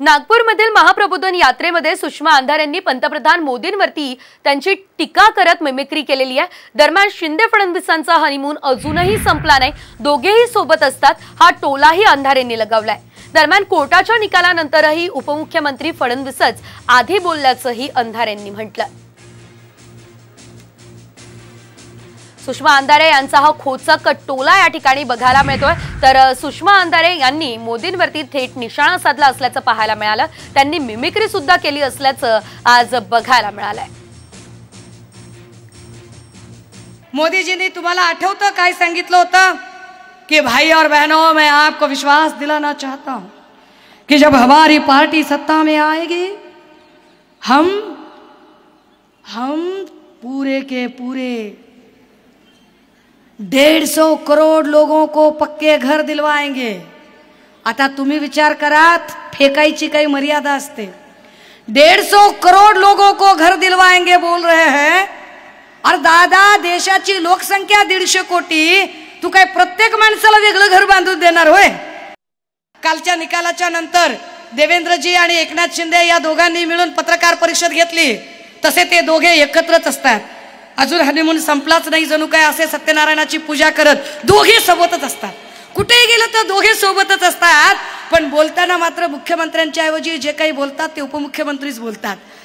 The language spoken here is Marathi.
नागपूरमधील महाप्रबोधन यात्रेमध्ये सुषमा अंधार यांनी पंतप्रधान मोदींवरती त्यांची टीका करत मिमिक्री केलेली आहे दरम्यान शिंदे फडणवीसांचा हनीमून अजूनही संपला नाही दोघेही सोबत असतात हा टोलाही अंधार यांनी लगावलाय दरम्यान कोर्टाच्या निकालानंतरही उपमुख्यमंत्री फडणवीसच आधी बोलल्याचंही अंधार यांनी म्हटलं सुषमा अंधारे हा खोचक टोला या ठिकाणी बघायला सुषमा अंधारे यांनी मोदींवरती थेट निशाणा साधला असल्याचं मिमिक्री सुद्धा केली असल्याचं आज बघायला मिळालंय मोदीजींनी तुम्हाला आठवतं काय कि भाई और बहनों मैं आपको विश्वास दिलाना चाहता हूं कि जब हमारी पार्टी सत्ता में आएगी हम हम पूरे के पूरे डेढ़ सौ करोड़ लोगों को पक्के घर दिलवाएंगे आता तुम्ही विचार करात फेकायची काही मर्यादा असते डेढ़ सौ करोड़ लोगों को घर दिलवाएंगे बोल रहे हैं और दादा देशाची लोकसंख्या दीडशे कोटी तू काय प्रत्येक माणसाला वेगळं घर बांधून देणार होय कालच्या निकालाच्या नंतर देवेंद्रजी आणि एकनाथ शिंदे या दोघांनी मिळून पत्रकार परिषद घेतली तसे ते दोघे एकत्रच असतात अजून हनीमून संपलाच नाही जणू काय असे सत्यनारायणाची पूजा करत दोघे सोबतच असतात कुठेही गेलं तर दोघे सोबतच असतात पण बोलताना मात्र मुख्यमंत्र्यांच्या ऐवजी जे काही बोलतात ते उपमुख्यमंत्रीच बोलतात